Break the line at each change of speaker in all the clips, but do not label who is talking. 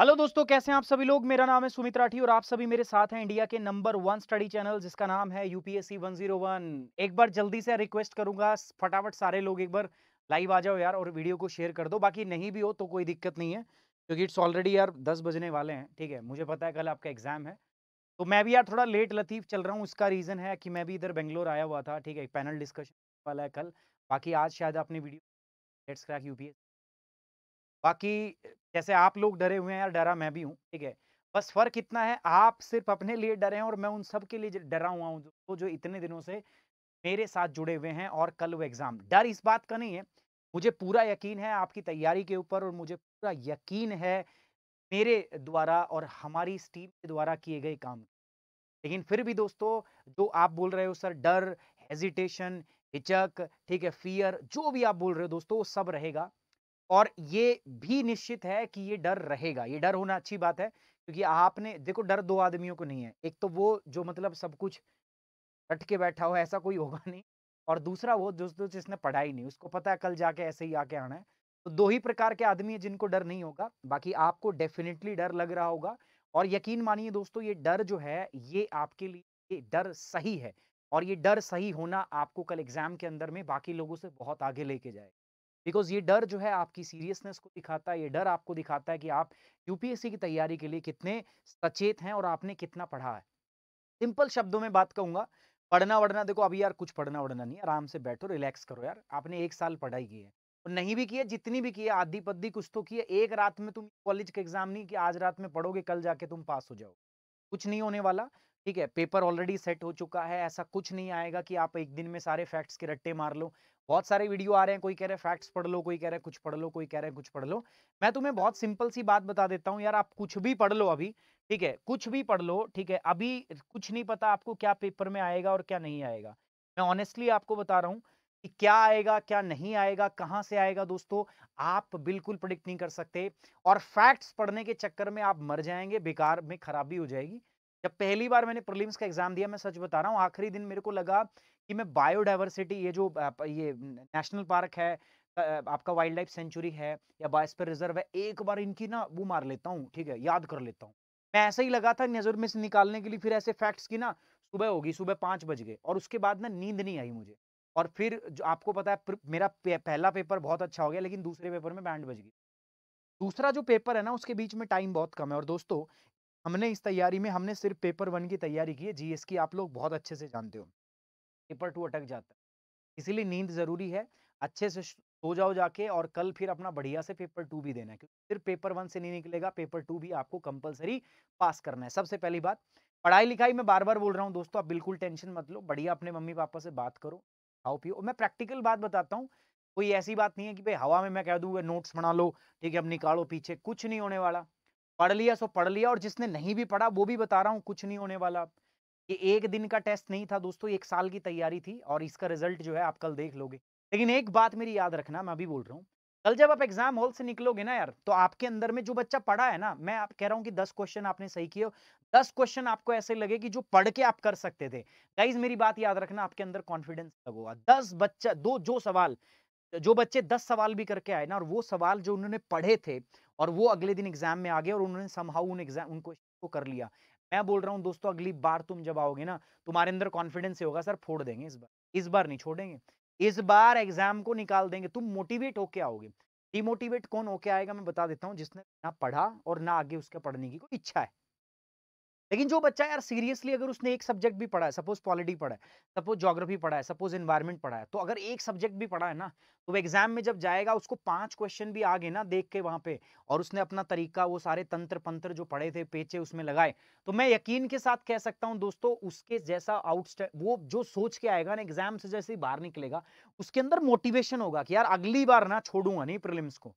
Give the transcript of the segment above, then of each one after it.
hello दोस्तों कैसे हैं आप सभी लोग मेरा नाम है सुमित राठी और आप सभी मेरे साथ हैं इंडिया के नंबर वन स्टडी चैनल जिसका नाम है यूपीएससी 101 एक बार जल्दी से रिक्वेस्ट करूंगा फटाफट सारे लोग एक बार लाइव आ जाओ यार और वीडियो को शेयर कर दो बाकी नहीं भी हो तो कोई दिक्कत नहीं है क्योंकि इट्स ऑलरेडी यार दस बजने वाले हैं ठीक है मुझे पता है कल आपका एग्जाम है तो मैं भी यार थोड़ा लेट लतीफ़ चल रहा हूँ उसका रीज़न है कि मैं भी इधर बेंगलोर आया हुआ था ठीक है पैनल डिस्कशन वाला है कल बाकी आज शायद आपने वीडियो लेट्स क्रैक एस बाकी जैसे आप लोग डरे हुए हैं यार डरा मैं भी हूँ ठीक है बस फर्क इतना है आप सिर्फ अपने लिए डरे हैं और मैं उन सब के लिए डरा हुआ हूँ जो, जो इतने दिनों से मेरे साथ जुड़े हुए हैं और कल वो एग्ज़ाम डर इस बात का नहीं है मुझे पूरा यकीन है आपकी तैयारी के ऊपर और मुझे पूरा यकीन है मेरे द्वारा और हमारी इस टीम के द्वारा किए गए काम लेकिन फिर भी दोस्तों जो आप बोल रहे हो सर डर हेजिटेशन हिचक ठीक है फियर जो भी आप बोल रहे हो दोस्तों वो सब रहेगा और ये भी निश्चित है कि ये डर रहेगा ये डर होना अच्छी बात है क्योंकि आपने देखो डर दो आदमियों को नहीं है एक तो वो जो मतलब सब कुछ रट के बैठा हो ऐसा कोई होगा नहीं और दूसरा वो दोस्तों जिसने पढ़ाई नहीं उसको पता है कल जाके ऐसे ही आके आना है तो दो ही प्रकार के आदमी है जिनको डर नहीं होगा बाकी आपको डेफिनेटली डर लग रहा होगा और यकीन मानिए दोस्तों ये डर जो है ये आपके लिए डर सही है और ये डर सही होना आपको कल एग्जाम के अंदर में बाकी लोगों से बहुत आगे लेके जाएगा बिकॉज ये डर जो है आपकी सीरियसनेस को दिखाता है ये डर आपको दिखाता है कि आप यूपीएससी की तैयारी के लिए कितने सचेत हैं और आपने कितना पढ़ा है सिंपल शब्दों में बात कहूंगा पढ़ना वढ़ना देखो अभी यार कुछ पढ़ना वढ़ना नहीं आराम से बैठो रिलैक्स करो यार आपने एक साल पढ़ाई की है और नहीं भी किया जितनी भी किया आधी पद्धी कुछ तो किया एक रात में तुम कॉलेज का एग्जाम नहीं कि आज रात में पढ़ोगे कल जाके तुम पास हो जाओ कुछ नहीं होने वाला ठीक है पेपर ऑलरेडी सेट हो चुका है ऐसा कुछ नहीं आएगा कि आप एक दिन में सारे फैक्ट्स के रट्टे मार लो बहुत सारे वीडियो आ रहे हैं कोई कह रहे हैं फैक्ट्स पढ़ लो कोई कह रहे हैं कुछ पढ़ लो कोई कह रहे हैं कुछ पढ़ लो मैं तुम्हें बहुत सिंपल सी बात बता देता हूँ यार आप कुछ भी पढ़ लो अभी ठीक है कुछ भी पढ़ लो ठीक है अभी कुछ नहीं पता आपको क्या पेपर में आएगा और क्या नहीं आएगा मैं ऑनेस्टली आपको बता रहा हूँ कि क्या आएगा क्या नहीं आएगा कहां से आएगा दोस्तों आप बिल्कुल प्रडिक्ट नहीं कर सकते और फैक्ट्स पढ़ने के चक्कर में आप मर जाएंगे बेकार में खराबी हो जाएगी जब पहली बार मैंने प्रलिम्स का एग्जाम दिया मैं सच बता रहा हूँ आखिरी दिन मेरे को लगा कि मैं बायोडाइवर्सिटी ये जो ये नेशनल पार्क है आपका वाइल्ड लाइफ सेंचुरी है या बायोस्फीयर रिजर्व है एक बार इनकी ना वो मार लेता हूँ ठीक है याद कर लेता हूँ मैं ऐसा ही लगा था नज़र में से निकालने के लिए फिर ऐसे फैक्ट्स की ना सुबह होगी सुबह पाँच बज गए और उसके बाद ना नींद नहीं आई मुझे और फिर जो आपको पता है मेरा पहला पेपर बहुत अच्छा हो गया लेकिन दूसरे पेपर में बैंड बज गई दूसरा जो पेपर है ना उसके बीच में टाइम बहुत कम है और दोस्तों हमने इस तैयारी में हमने सिर्फ पेपर वन की तैयारी की है जीएस की आप लोग बहुत अच्छे से जानते हो पेपर टू अटक जाता है इसीलिए नींद ज़रूरी है अच्छे से सो जाओ जाके और कल फिर अपना बढ़िया से पेपर टू भी देना है क्योंकि सिर्फ पेपर वन से नहीं निकलेगा पेपर टू भी आपको कंपलसरी पास करना है सबसे पहली बात पढ़ाई लिखाई में बार बार बोल रहा हूँ दोस्तों आप बिल्कुल टेंशन मत लो बढ़िया अपने मम्मी पापा से बात करो हाउ पी मैं प्रैक्टिकल बात बताता हूँ कोई ऐसी बात नहीं है कि भाई हवा में मैं कह दूँगा नोट्स बना लो ठीक है अब निकालो पीछे कुछ नहीं होने वाला पढ़ लिया सो पढ़ लिया और जिसने नहीं भी पढ़ा वो भी बता रहा हूँ कुछ नहीं होने वाला ये एक दिन का टेस्ट नहीं था दोस्तों एक साल की तैयारी थी और इसका रिजल्ट जो है आप कल देख लोगे लेकिन एक बात मेरी याद रखना मैं अभी बोल रहा हूँ कल जब आप एग्जाम हॉल से निकलोगे ना यार तो आपके अंदर में जो बच्चा पढ़ा है ना मैं आप कह रहा हूँ कि दस क्वेश्चन आपने सही किए दस क्वेश्चन आपको ऐसे लगे कि जो पढ़ के आप कर सकते थे गाइज मेरी बात याद रखना आपके अंदर कॉन्फिडेंस लगोगा दस बच्चा दो जो सवाल जो बच्चे दस सवाल भी करके आए ना और वो सवाल जो उन्होंने पढ़े थे और वो अगले दिन एग्जाम में आ गए और उन्होंने संभाव उन एग्जाम क्वेश्चन को कर लिया मैं बोल रहा हूँ दोस्तों अगली बार तुम जब आओगे ना तुम्हारे अंदर कॉन्फिडेंस होगा सर फोड़ देंगे इस बार इस बार नहीं छोड़ेंगे इस बार एग्जाम को निकाल देंगे तुम मोटिवेट होके आओगे डिमोटिवेट कौन होके आएगा मैं बता देता हूँ जिसने ना पढ़ा और ना आगे उसके पढ़ने की कोई इच्छा है लेकिन जो बच्चा यार सीरियसली अगर उसने एक सब्जेक्ट भी पढ़ा है सपोज पॉलिटी पढ़ा है सपोज जोग्राफी पढ़ा है सपोज इन्वायरमेंट पढ़ा है तो अगर एक सब्जेक्ट भी पढ़ा है ना तो वो एग्जाम में जब जाएगा उसको पांच क्वेश्चन भी आगे ना देख के वहां पे और उसने अपना तरीका वो सारे तंत्र पंत्र जो पढ़े थे पेचे उसमें लगाए तो मैं यकीन के साथ कह सकता हूँ दोस्तों उसके जैसा आउट वो जो सोच के आएगा ना एग्जाम से जैसे ही बाहर निकलेगा उसके अंदर मोटिवेशन होगा कि यार अगली बार ना छोड़ूंगा नहीं प्रिलिम्स को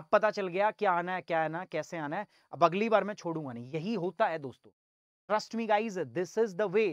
आप पता चल गया क्या आना है क्या आना कैसे आना है अब अगली बार मैं छोड़ूंगा नहीं यही होता है दोस्तों trust me guys this is the way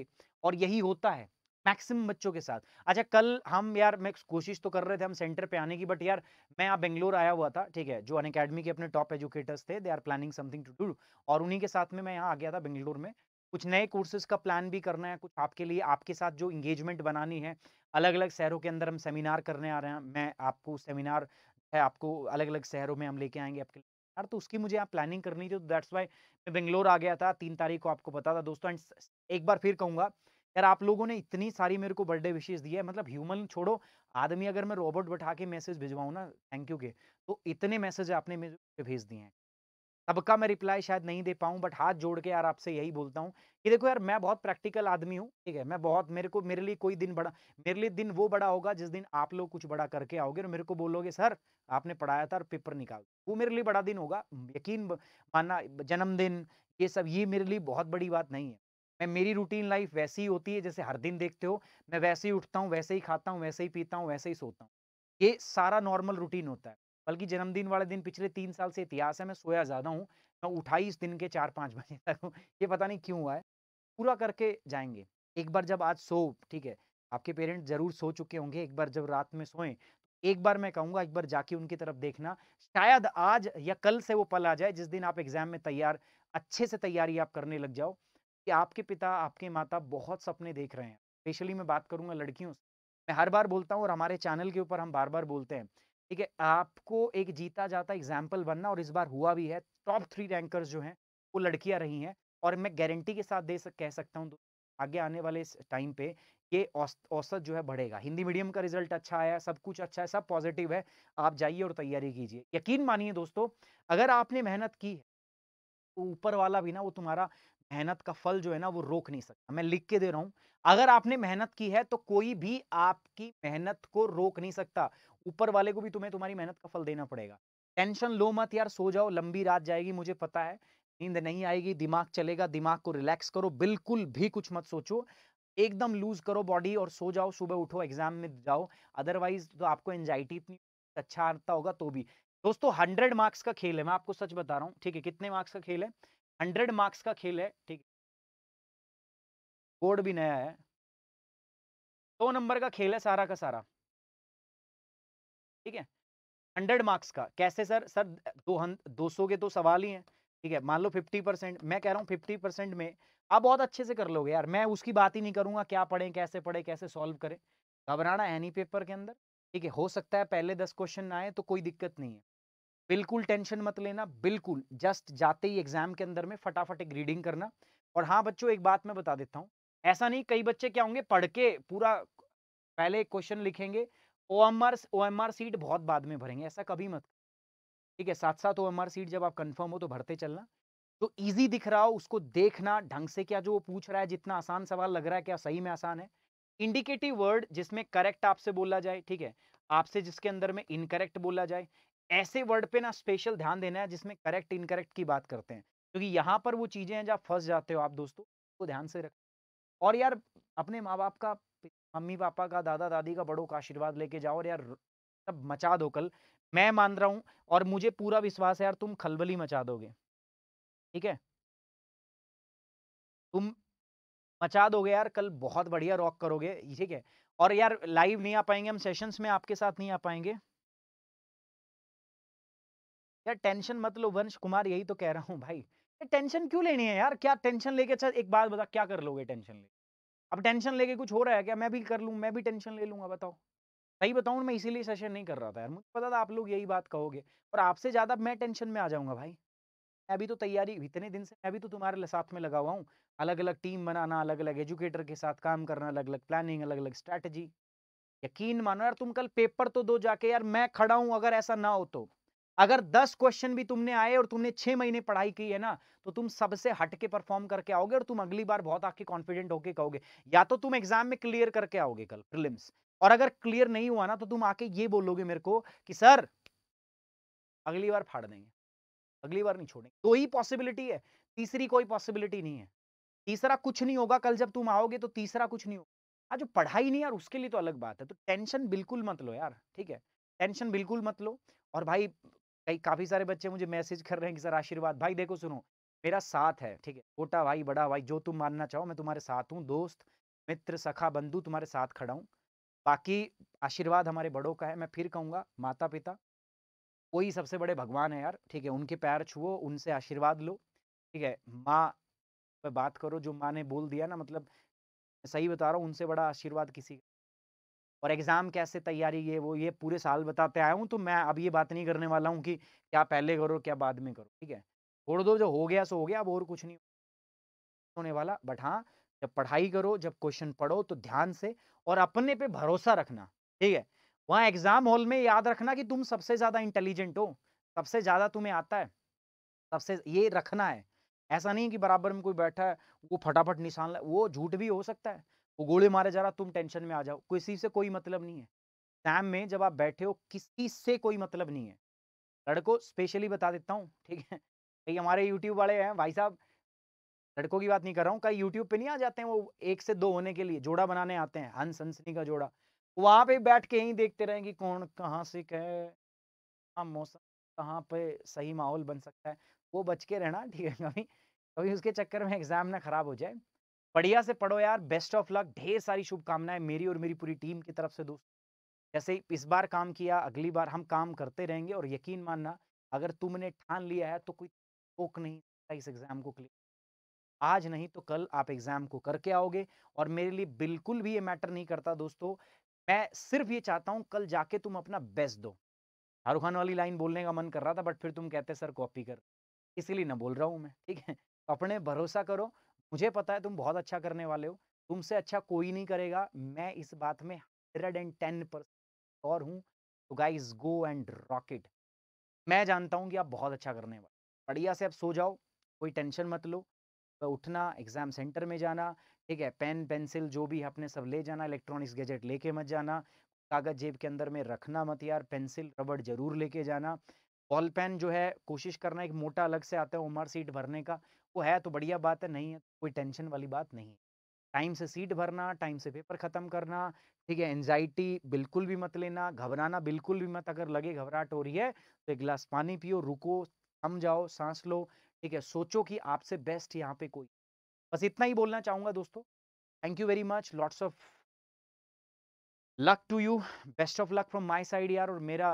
और यही होता है मैक्सिमम बच्चों के साथ अच्छा कल हम यार मैं कोशिश तो कर रहे थे हम सेंटर पे आने की बट यार मैं यहाँ बेंगलोर आया हुआ था ठीक है जो अन अकेडमी के अपने टॉप एजुकेटर्स थे they are planning something to do और उन्हीं के साथ में मैं यहाँ आ गया था बेंगलोर में कुछ नए कोर्सेज का प्लान भी करना है कुछ आपके लिए आपके साथ जो इंगेजमेंट बनानी है अलग अलग शहरों के अंदर हम सेमिनार करने आ रहे हैं मैं आपको सेमिनार है आपको अलग अलग शहरों में हम लेके आएंगे आपके यार तो उसकी मुझे यहाँ प्लानिंग करनी थी तो दैट्स वाई मैं बेंगलोर आ गया था तीन तारीख को आपको पता था दोस्तों एंड एक बार फिर कहूँगा यार आप लोगों ने इतनी सारी मेरे को बर्थडे विशेष दी है मतलब ह्यूमन छोड़ो आदमी अगर मैं रोबोट बैठा के मैसेज भिजवाऊँ ना थैंक यू के तो इतने मैसेज आपने मेरे भेज दिए हैं तब का मैं रिप्लाई शायद नहीं दे पाऊँ बट हाथ जोड़ के यार आपसे यही बोलता हूँ कि देखो यार मैं बहुत प्रैक्टिकल आदमी हूँ ठीक है मैं बहुत मेरे को मेरे लिए कोई दिन बड़ा मेरे लिए दिन वो बड़ा होगा जिस दिन आप लोग कुछ बड़ा करके आओगे और मेरे को बोलोगे सर आपने पढ़ाया था और पेपर निकाल वो मेरे लिए बड़ा दिन होगा यकीन मानना जन्मदिन ये सब ये मेरे लिए बहुत बड़ी बात नहीं है मैं मेरी रूटीन लाइफ वैसी ही होती है जैसे हर दिन देखते हो मैं वैसे ही उठता हूँ वैसे ही खाता हूँ वैसे ही पीता हूँ वैसे ही सोता हूँ ये सारा नॉर्मल रूटीन होता है बल्कि जन्मदिन वाले दिन पिछले तीन साल से इतिहास है मैं सोया ज़्यादा हूँ मैं उठाई इस दिन के चार पाँच बजे तक ये पता नहीं क्यों हुआ है पूरा करके जाएंगे एक बार जब आज सो ठीक है आपके पेरेंट ज़रूर सो चुके होंगे एक बार जब रात में सोएं एक बार मैं कहूंगा एक बार जाके उनकी तरफ देखना शायद आज या कल से वो पल आ जाए जिस दिन आप एग्जाम में तैयार अच्छे से तैयारी आप करने लग जाओ कि आपके पिता आपके माता बहुत सपने देख रहे हैं स्पेशली मैं बात करूंगा लड़कियों से मैं हर बार बोलता हूँ और हमारे चैनल के ऊपर हम बार बार बोलते हैं ठीक है आपको एक जीता जाता एग्जाम्पल बनना और इस बार हुआ भी है टॉप थ्री रैंकर्स जो है वो लड़कियां रही हैं और मैं गारंटी के साथ दे सक, कह सकता हूँ आगे आने वाले टाइम पे ये औसत जो है बढ़ेगा हिंदी मीडियम का रिजल्ट अच्छा आया सब कुछ अच्छा है सब पॉजिटिव है आप जाइए और तैयारी कीजिए यकीन मानिए दोस्तों अगर आपने मेहनत की है तो ऊपर वाला भी ना वो तुम्हारा मेहनत का फल जो है ना वो रोक नहीं सकता मैं लिख के दे रहा हूँ अगर आपने मेहनत की है तो कोई भी आपकी मेहनत को रोक नहीं सकता ऊपर वाले को भी तुम्हें तुम्हारी मेहनत का फल देना पड़ेगा टेंशन लो मत यार सो जाओ लंबी रात जाएगी मुझे पता है नींद नहीं आएगी दिमाग चलेगा दिमाग को रिलैक्स करो बिल्कुल भी कुछ मत सोचो एकदम लूज करो बॉडी और सो जाओ सुबह उठो एग्जाम में जाओ अदरवाइज तो आपको एंजाइटी इतनी अच्छा आता होगा तो भी दोस्तों हंड्रेड मार्क्स का खेल है मैं आपको सच बता रहा हूँ ठीक है कितने मार्क्स का खेल है हंड्रेड मार्क्स का खेल है ठीक है बोर्ड भी नया है दो तो नंबर का खेल है सारा का सारा ठीक है हंड्रेड मार्क्स का कैसे सर सर दो दो सौ के तो सवाल ही हैं ठीक है मान लो फिफ्टी परसेंट मैं कह रहा हूँ फिफ्टी परसेंट में आप बहुत अच्छे से कर लोगे यार मैं उसकी बात ही नहीं करूँगा क्या पढ़ें कैसे पढ़े कैसे सॉल्व करें घबराना एनी पेपर के अंदर ठीक है हो सकता है पहले दस क्वेश्चन आए तो कोई दिक्कत नहीं है बिल्कुल टेंशन मत लेना बिल्कुल जस्ट जाते ही एग्जाम के अंदर में फटाफट एक रीडिंग करना और हाँ बच्चों एक बात मैं बता देता हूँ ऐसा नहीं कई बच्चे क्या होंगे पढ़ के पूरा पहले क्वेश्चन लिखेंगे O M R O M R sheet बहुत बाद में भरेंगे ऐसा कभी मत ठीक है साथ साथ ओ एम आर सीट जब आप कंफर्म हो तो भरते चलना जो इजी दिख रहा हो उसको देखना ढंग से क्या जो वो पूछ रहा है जितना आसान सवाल लग रहा है क्या सही में आसान है इंडिकेटिव वर्ड जिसमें करेक्ट आपसे बोला जाए ठीक है आपसे जिसके अंदर में इनकरेक्ट बोला जाए ऐसे वर्ड पे ना स्पेशल ध्यान देना है जिसमें करेक्ट इनकरेक्ट की बात करते हैं क्योंकि यहाँ पर वो चीज़ें हैं जहाँ फंस जाते हो आप दोस्तों को ध्यान से रख और यार अपने माँ बाप का मम्मी पापा का दादा दादी का बड़ों का आशीर्वाद लेके जाओ और यार सब मचा दो कल मैं मान रहा हूँ और मुझे पूरा विश्वास है यार तुम खलबली मचा दोगे ठीक है तुम मचा दोगे यार कल बहुत बढ़िया रॉक करोगे ठीक है और यार लाइव नहीं आ पाएंगे हम सेशंस में आपके साथ नहीं आ पाएंगे यार टेंशन मत लो वंश कुमार यही तो कह रहा हूँ भाई टेंशन क्यों लेनी है यार क्या टेंशन लेके अच्छा एक बात बता क्या कर लोगे टेंशन ले अब टेंशन लेके कुछ हो रहा है क्या मैं भी कर लूँ मैं भी टेंशन ले लूँगा बताओ सही बताऊँ मैं इसीलिए सेशन नहीं कर रहा था यार मुझे पता था आप लोग यही बात कहोगे और आपसे ज़्यादा मैं टेंशन में आ जाऊँगा भाई मैं भी तो तैयारी इतने दिन से मैं भी तो तुम्हारे साथ में लगा हुआ हूँ अलग अलग टीम बनाना अलग अलग एजुकेटर के साथ काम करना अलग अलग प्लानिंग अलग अलग स्ट्रैटेजी यकीन मानो यार तुम कल पेपर तो दो जाके यार मैं खड़ा हूँ अगर ऐसा ना हो तो अगर दस क्वेश्चन भी तुमने आए और तुमने छह महीने पढ़ाई की है ना तो तुम सबसे हट के परफॉर्म करके आओगे और तुम अगली बार बहुत आके कॉन्फिडेंट होके कहोगे या तो तुम एग्जाम में क्लियर करके आओगे कल प्रिलिम्स और अगर क्लियर नहीं हुआ ना तो तुम आके ये बोलोगे मेरे को कि सर अगली बार फाड़ देंगे अगली बार नहीं छोड़ेंगे दो ही पॉसिबिलिटी है तीसरी कोई पॉसिबिलिटी नहीं है तीसरा कुछ नहीं होगा कल जब तुम आओगे तो तीसरा कुछ नहीं होगा हाँ, जो पढ़ाई नहीं यार उसके लिए तो अलग बात है तो टेंशन बिल्कुल मत लो यार ठीक है टेंशन बिल्कुल मत लो और भाई कई काफ़ी सारे बच्चे मुझे मैसेज कर रहे हैं कि सर आशीर्वाद भाई देखो सुनो मेरा साथ है ठीक है छोटा भाई बड़ा भाई जो तुम मानना चाहो मैं तुम्हारे साथ हूँ दोस्त मित्र सखा बंधु तुम्हारे साथ खड़ा हूँ बाकी आशीर्वाद हमारे बड़ों का है मैं फिर कहूँगा माता पिता वही सबसे बड़े भगवान है यार ठीक है उनके पैर छुओ उनसे आशीर्वाद लो ठीक है माँ पर बात करो जो माँ ने बोल दिया ना मतलब सही बता रहा हूँ उनसे बड़ा आशीर्वाद किसी और एग्ज़ाम कैसे तैयारी ये वो ये पूरे साल बताते आया हूँ तो मैं अब ये बात नहीं करने वाला हूँ कि क्या पहले करो क्या बाद में करो ठीक है छोड़ दो जो हो गया सो हो गया अब और कुछ नहीं होने वाला बट हाँ जब पढ़ाई करो जब क्वेश्चन पढ़ो तो ध्यान से और अपने पे भरोसा रखना ठीक है वहाँ एग्ज़ाम हॉल में याद रखना कि तुम सबसे ज़्यादा इंटेलिजेंट हो सबसे ज़्यादा तुम्हें आता है सबसे ये रखना है ऐसा नहीं कि बराबर में कोई बैठा है वो फटाफट निशान वो झूठ भी हो सकता है वो गोले मारे जा रहा तुम टेंशन में आ जाओ किसी से कोई मतलब नहीं है एग्जाम में जब आप बैठे हो किसी से कोई मतलब नहीं है लड़कों स्पेशली बता देता हूँ ठीक है कई हमारे यूट्यूब वाले हैं भाई साहब लड़कों की बात नहीं कर रहा हूँ कई यूट्यूब पे नहीं आ जाते हैं वो एक से दो होने के लिए जोड़ा बनाने आते हैं हंस हंसनी का जोड़ा वहाँ पे बैठ के ही देखते रहें कि कौन कहाँ से कहे हाँ मौसम कहाँ पे सही माहौल बन सकता है वो बच के रहना ठीक है कभी कभी उसके चक्कर में एग्ज़ाम ना ख़राब हो जाए बढ़िया से पढ़ो यार बेस्ट ऑफ लक ढेर सारी शुभकामनाएं मेरी और मेरी पूरी टीम की तरफ से दोस्त जैसे इस बार काम किया अगली बार हम काम करते रहेंगे और यकीन मानना अगर तुमने ठान लिया है तो कोई टोक नहीं इस एग्जाम को क्लियर आज नहीं तो कल आप एग्जाम को करके आओगे और मेरे लिए बिल्कुल भी ये मैटर नहीं करता दोस्तों मैं सिर्फ ये चाहता हूँ कल जाके तुम अपना बेस्ट दो शाहरुख खान वाली लाइन बोलने का मन कर रहा था बट फिर तुम कहते सर कॉपी कर इसीलिए ना बोल रहा हूँ मैं ठीक है तो अपने भरोसा करो मुझे पता है तुम बहुत अच्छा करने वाले हो तुमसे अच्छा कोई नहीं करेगा मैं इस बात में हंड्रेड एंड टेन परसेंट और हूँ तो गाइज गो एंड रॉकेट मैं जानता हूँ कि आप बहुत अच्छा करने वाले बढ़िया से आप सो जाओ कोई टेंशन मत लो तो उठना एग्जाम सेंटर में जाना ठीक है पेन पेंसिल जो भी है अपने सब ले जाना इलेक्ट्रॉनिक्स गैजेट लेके मत जाना कागज जेब के अंदर में रखना मत यार पेंसिल रबड़ जरूर लेके जाना बॉल पेन जो है कोशिश करना एक मोटा अलग से आता है उमर सीट भरने का वो है तो बढ़िया बात है नहीं है तो कोई टेंशन वाली बात नहीं है टाइम से सीट भरना टाइम से पेपर ख़त्म करना ठीक है एनजाइटी बिल्कुल भी मत लेना घबराना बिल्कुल भी मत अगर लगे घबराहट हो रही है तो एक गिलास पानी पियो रुको थम जाओ सांस लो ठीक है सोचो कि आपसे बेस्ट यहाँ पे कोई बस इतना ही बोलना चाहूँगा दोस्तों thank you very much lots of luck to you best of luck from my side यार और मेरा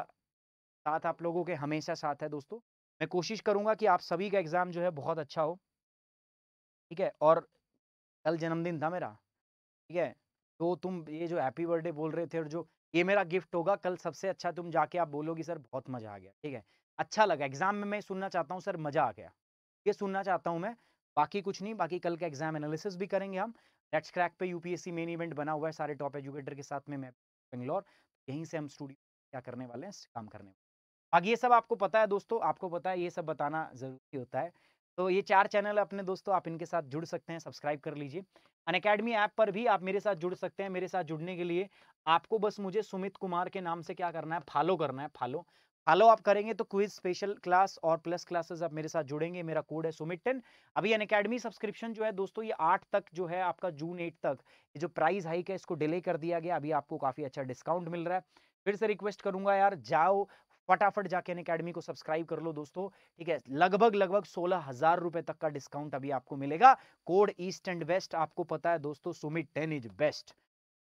साथ आप लोगों के हमेशा साथ है दोस्तों मैं कोशिश करूँगा कि आप सभी का एग्ज़ाम जो है बहुत अच्छा हो ठीक है और कल जन्मदिन था मेरा ठीक है तो तुम ये जो हैप्पी बर्थडे बोल रहे थे और जो ये मेरा गिफ्ट होगा कल सबसे अच्छा तुम जाके आप बोलोगी सर बहुत मज़ा आ गया ठीक है अच्छा लगा एग्जाम में मैं सुनना चाहता हूँ सर मज़ा आ गया ये सुनना चाहता हूँ मैं बाकी कुछ नहीं बाकी कल का एग्जाम एनालिसिस भी करेंगे हम लेट्स क्रैक पे यूपीएससी मेन इवेंट बना हुआ है सारे टॉप एजुकेटर के साथ में मैं बेंगलोर यहीं से हम स्टूडियो क्या करने वाले हैं काम करने वाले बाकी ये सब आपको पता है दोस्तों आपको पता है ये सब बताना ज़रूरी होता है तो ये चार चैनल अपने दोस्तों आप इनके साथ जुड़ सकते हैं सब्सक्राइब कर लीजिए अन अकेडमी ऐप पर भी आप मेरे साथ जुड़ सकते हैं मेरे साथ जुड़ने के लिए आपको बस मुझे सुमित कुमार के नाम से क्या करना है फॉलो करना है फॉलो फॉलो आप करेंगे तो क्विज स्पेशल क्लास और प्लस क्लासेस आप मेरे साथ जुड़ेंगे मेरा कोड है सुमित टेन अभी अन अकेडमी सब्सक्रिप्शन जो है दोस्तों ये आठ तक जो है आपका जून एट तक ये जो प्राइस हाइक है इसको डिले कर दिया गया अभी आपको काफ़ी अच्छा डिस्काउंट मिल रहा है फिर से रिक्वेस्ट करूंगा यार जाओ फटाफट जाके अन अकेडमी को सब्सक्राइब कर लो दोस्तों ठीक है लगभग लगभग सोलह हजार रुपए तक का डिस्काउंट अभी आपको मिलेगा कोड ईस्ट एंड वेस्ट आपको पता है दोस्तों सुमित टेन इज बेस्ट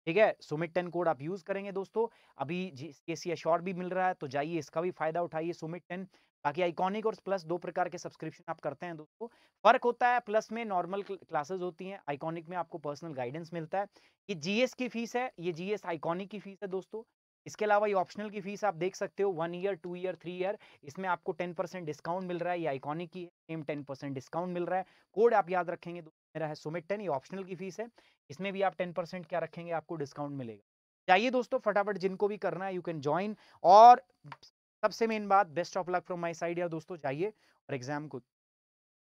ठीक है सुमित टेन कोड आप यूज करेंगे दोस्तों अभी के सी अश्योर भी मिल रहा है तो जाइए इसका भी फायदा उठाइए सुमित टेन बाकी आइकॉनिक और प्लस दो प्रकार के सब्सक्रिप्शन आप करते हैं दोस्तों फर्क होता है प्लस में नॉर्मल क्लासेस होती हैं आइकॉनिक में आपको पर्सनल गाइडेंस मिलता है ये जीएस की फीस है ये जीएस आइकॉनिक की फीस है दोस्तों इसके अलावा ये ऑप्शनल की फीस आप देख सकते हो one year two year three year इसमें आपको टेन परसेंट डिस्काउंट मिल रहा है ये आइकॉनिक की सेम टेन परसेंट डिस्काउंट मिल रहा है कोड आप याद रखेंगे मेरा है सुमित टेन ये ऑप्शनल की फीस है इसमें भी आप टेन परसेंट क्या रखेंगे आपको डिस्काउंट मिलेगा जाइए दोस्तों फटाफट जिनको भी करना है यू कैन ज्वाइन और सबसे मेन बात best of luck from my side यार दोस्तों जाइए और एग्जाम को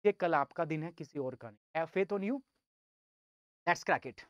ये कल आपका दिन है किसी और का नहीं faith on you let's crack it